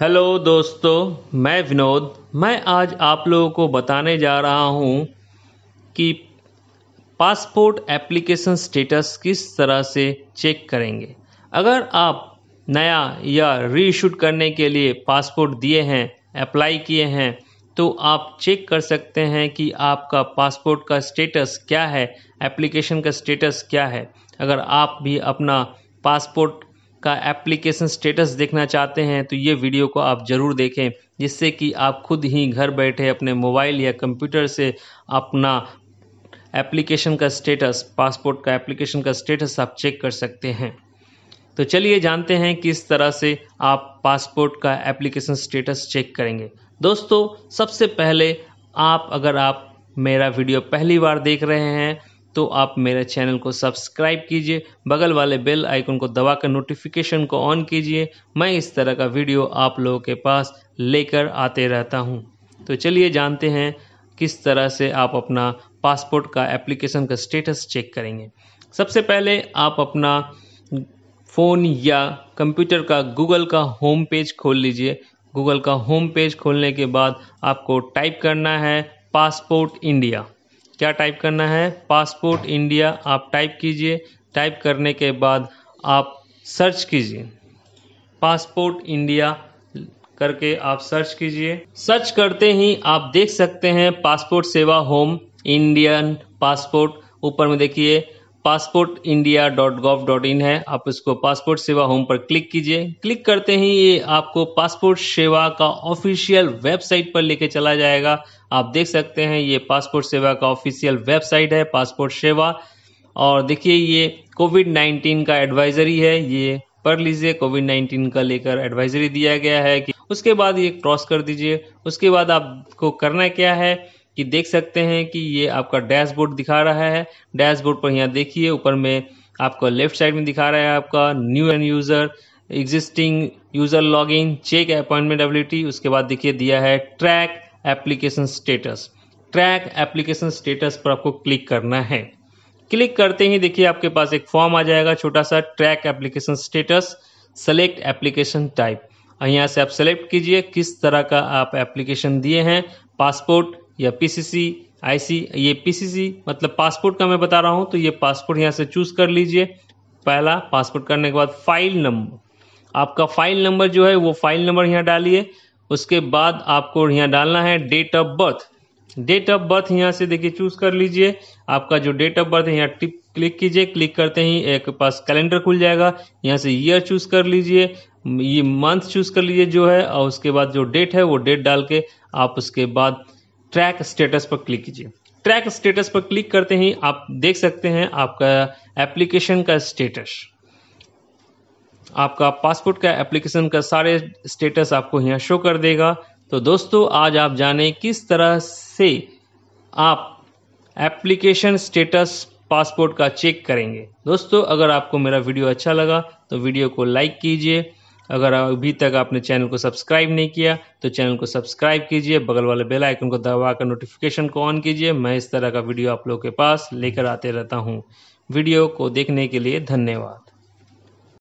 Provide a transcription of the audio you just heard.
hello दोस्तों मैं विनोद मैं आज आप लोगों को बताने जा रहा हूँ कि पासपोर्ट एप्लीकेशन स्टेटस किस तरह से चेक करेंगे अगर आप नया या रीशूट करने के लिए पासपोर्ट दिए हैं अप्लाई किए हैं तो आप चेक कर सकते हैं कि आपका पासपोर्ट का स्टेटस क्या है एप्लीकेशन का स्टेटस क्या है अगर आप भी अपना पासपोर्ट का एप्लीकेशन स्टेटस देखना चाहते हैं तो ये वीडियो को आप ज़रूर देखें जिससे कि आप खुद ही घर बैठे अपने मोबाइल या कंप्यूटर से अपना एप्लीकेशन का स्टेटस पासपोर्ट का एप्लीकेशन का स्टेटस आप चेक कर सकते हैं तो चलिए जानते हैं किस तरह से आप पासपोर्ट का एप्लीकेशन स्टेटस चेक करेंगे दोस्तों सबसे पहले आप अगर आप मेरा वीडियो पहली बार देख रहे हैं तो आप मेरे चैनल को सब्सक्राइब कीजिए बगल वाले बेल आइकन को दबाकर नोटिफिकेशन को ऑन कीजिए मैं इस तरह का वीडियो आप लोगों के पास लेकर आते रहता हूँ तो चलिए जानते हैं किस तरह से आप अपना पासपोर्ट का एप्लीकेशन का स्टेटस चेक करेंगे सबसे पहले आप अपना फ़ोन या कंप्यूटर का गूगल का होम पेज खोल लीजिए गूगल का होम पेज खोलने के बाद आपको टाइप करना है पासपोर्ट इंडिया क्या टाइप करना है पासपोर्ट इंडिया आप टाइप कीजिए टाइप करने के बाद आप सर्च कीजिए पासपोर्ट इंडिया करके आप सर्च कीजिए सर्च करते ही आप देख सकते हैं पासपोर्ट सेवा होम इंडियन पासपोर्ट ऊपर में देखिए passport India dot gov dot in है आप इसको पासपोर्ट सेवा होम पर क्लिक कीजिए क्लिक करते ही ये आपको पासपोर्ट सेवा का ऑफिशियल वेबसाइट पर लेके चला जाएगा आप देख सकते हैं ये पासपोर्ट सेवा का ऑफिशियल वेबसाइट है पासपोर्ट सेवा और देखिए ये कोविड नाइन्टीन का एडवाइजरी है ये पढ़ लीजिए कोविड नाइन्टीन का लेकर एडवाइजरी दिया गया है कि उसके बाद ये क्रॉस कर दीजिए उसके बाद आपको करना क्या है कि देख सकते हैं कि ये आपका डैशबोर्ड दिखा रहा है डैशबोर्ड पर यहाँ देखिए ऊपर में आपका लेफ्ट साइड में दिखा रहा है आपका new and user existing user login check appointment ability उसके बाद देखिए दिया है track application status track application status पर आपको क्लिक करना है क्लिक करते ही देखिए आपके पास एक फॉर्म आ जाएगा छोटा सा track application status select application type यहाँ से आप सेलेक्ट कीजिए किस तरह का आप एप्लीकेशन दिए हैं पासपोर्ट या पीसीसी आईसी ये पीसीसी मतलब पासपोर्ट का मैं बता रहा हूँ तो ये पासपोर्ट यहाँ से चूज़ कर लीजिए पहला पासपोर्ट करने के बाद फाइल नंबर आपका फाइल नंबर जो है वो फाइल नंबर यहाँ डालिए उसके बाद आपको यहाँ डालना है date of birth date of birth यहाँ से देखिए चूज़ कर लीजिए आपका जो डेट ऑफ बर्थ है यहाँ टिप क्लिक कीजिए क्लिक करते ही एक पास कैलेंडर खुल जाएगा यहाँ से ईयर चूज़ कर लीजिए ये मंथ चूज़ कर लीजिए जो है और उसके बाद जो डेट है वो डेट डाल के आप उसके बाद ट्रैक स्टेटस पर क्लिक कीजिए ट्रैक स्टेटस पर क्लिक करते ही आप देख सकते हैं आपका एप्लीकेशन का स्टेटस आपका पासपोर्ट का एप्लीकेशन का सारे स्टेटस आपको यहाँ शो कर देगा तो दोस्तों आज आप जाने किस तरह से आप एप्लीकेशन स्टेटस पासपोर्ट का चेक करेंगे दोस्तों अगर आपको मेरा वीडियो अच्छा लगा तो वीडियो को लाइक कीजिए अगर अभी तक आपने चैनल को सब्सक्राइब नहीं किया तो चैनल को सब्सक्राइब कीजिए बगल वाले बेल आइकन को दबाकर नोटिफिकेशन को ऑन कीजिए मैं इस तरह का वीडियो आप लोग के पास लेकर आते रहता हूँ वीडियो को देखने के लिए धन्यवाद